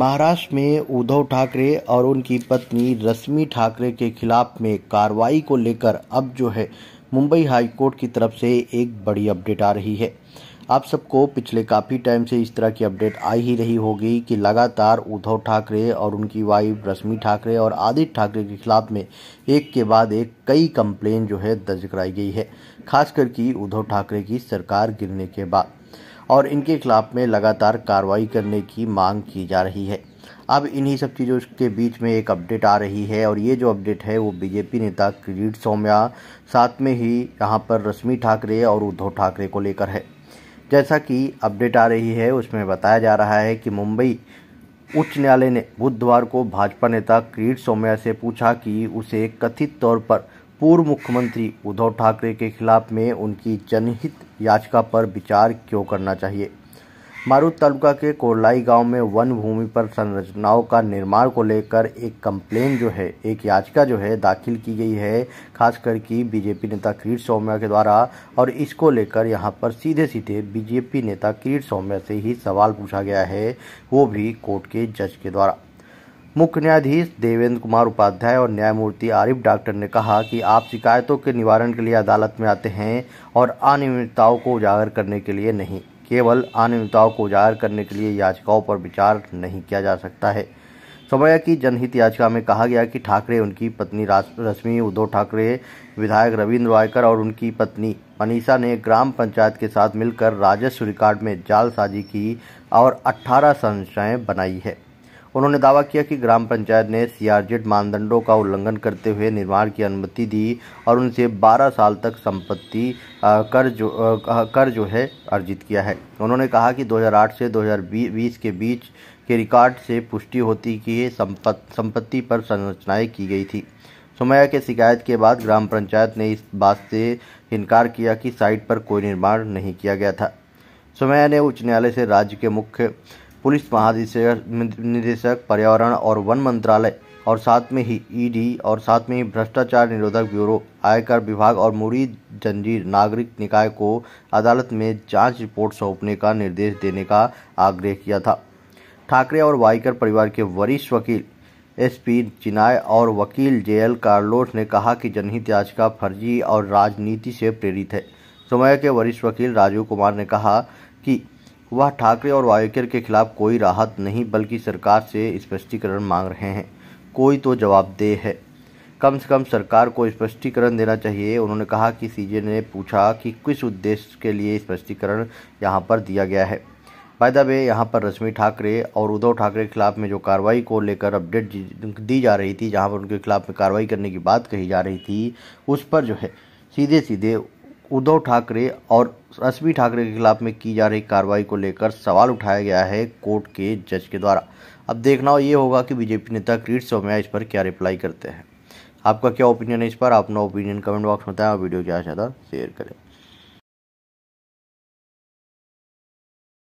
महाराष्ट्र में उद्धव ठाकरे और उनकी पत्नी रश्मि ठाकरे के खिलाफ में कार्रवाई को लेकर अब जो है मुंबई हाई कोर्ट की तरफ से एक बड़ी अपडेट आ रही है आप सबको पिछले काफ़ी टाइम से इस तरह की अपडेट आई ही रही होगी कि लगातार उद्धव ठाकरे और उनकी वाइफ रश्मि ठाकरे और आदित्य ठाकरे के खिलाफ में एक के बाद एक कई कंप्लेन जो है दर्ज कराई गई है खास करके उद्धव ठाकरे की सरकार गिरने के बाद और इनके खिलाफ में लगातार कार्रवाई करने की मांग की जा रही है अब इन्हीं सब चीज़ों के बीच में एक अपडेट आ रही है और ये जो अपडेट है वो बीजेपी नेता किरीट सौम्या साथ में ही यहाँ पर रश्मि ठाकरे और उद्धव ठाकरे को लेकर है जैसा कि अपडेट आ रही है उसमें बताया जा रहा है कि मुंबई उच्च न्यायालय ने बुधवार को भाजपा नेता किरीट सौम्या से पूछा कि उसे कथित तौर पर पूर्व मुख्यमंत्री उद्धव ठाकरे के खिलाफ में उनकी जनहित याचिका पर विचार क्यों करना चाहिए मारूद तालुका के कोरलाई गांव में वन भूमि पर संरचनाओं का निर्माण को लेकर एक कंप्लेन जो है एक याचिका जो है दाखिल की गई है खासकर कि बीजेपी नेता किरीट सौम्या के द्वारा और इसको लेकर यहां पर सीधे सीधे बीजेपी नेता किरीट सौम्या से ही सवाल पूछा गया है वो भी कोर्ट के जज के द्वारा मुख्य न्यायाधीश देवेंद्र कुमार उपाध्याय और न्यायमूर्ति आरिफ डॉक्टर ने कहा कि आप शिकायतों के निवारण के लिए अदालत में आते हैं और अनियमितताओं को उजागर करने के लिए नहीं केवल अनियमितताओं को उजागर करने के लिए याचिकाओं पर विचार नहीं किया जा सकता है समय की जनहित याचिका में कहा गया कि ठाकरे उनकी पत्नी रश्मि उद्धव ठाकरे विधायक रविंद्र वायकर और उनकी पत्नी मनीषा ने ग्राम पंचायत के साथ मिलकर राजस्व रिकॉर्ड में जालसाजी की और 18 संस्थाएँ बनाई है उन्होंने दावा किया कि ग्राम पंचायत ने सीआरजेड मानदंडों का उल्लंघन करते हुए निर्माण की अनुमति दी और उनसे 12 साल तक संपत्ति कर जो कर जो है अर्जित किया है उन्होंने कहा कि 2008 से 2020 के बीच के रिकॉर्ड से पुष्टि होती कि संपत्ति संपत्ति पर संरचनाएँ की गई थी सुमैया के शिकायत के बाद ग्राम पंचायत ने इस बात से इनकार किया कि साइट पर कोई निर्माण नहीं किया गया था सुमैया ने उच्च न्यायालय से राज्य के मुख्य पुलिस महानिदेशक पर्यावरण और वन मंत्रालय और साथ में ही ईडी e और साथ में ही भ्रष्टाचार निरोधक ब्यूरो आयकर विभाग और मुरी जंजीर नागरिक निकाय को अदालत में जांच रिपोर्ट सौंपने का निर्देश देने का आग्रह किया था ठाकरे और वाइकर परिवार के वरिष्ठ वकील एसपी चिनाय और वकील जे एल कार्लोस ने कहा कि जनहित याचिका फर्जी और राजनीति से प्रेरित है समय के वरिष्ठ वकील राजीव कुमार ने कहा कि वह ठाकरे और वायकर के खिलाफ कोई राहत नहीं बल्कि सरकार से स्पष्टीकरण मांग रहे हैं कोई तो जवाबदेह है कम से कम सरकार को स्पष्टीकरण देना चाहिए उन्होंने कहा कि सीजे ने पूछा कि किस उद्देश्य के लिए स्पष्टीकरण यहाँ पर दिया गया है बाय वे यहाँ पर रश्मि ठाकरे और उद्धव ठाकरे के खिलाफ में जो कार्रवाई को लेकर अपडेट दी जा रही थी जहाँ पर उनके खिलाफ में कार्रवाई करने की बात कही जा रही थी उस पर जो है सीधे सीधे उद्धव ठाकरे और रश्मि ठाकरे के खिलाफ में की जा रही कार्रवाई को लेकर सवाल उठाया गया है कोर्ट के जज के द्वारा अब देखना ये होगा कि बीजेपी नेता क्रीट सौम्या इस पर क्या रिप्लाई करते हैं आपका क्या ओपिनियन है इस पर अपना ओपिनियन कमेंट बॉक्स में बताएं और वीडियो क्या ज़्यादा शेयर करें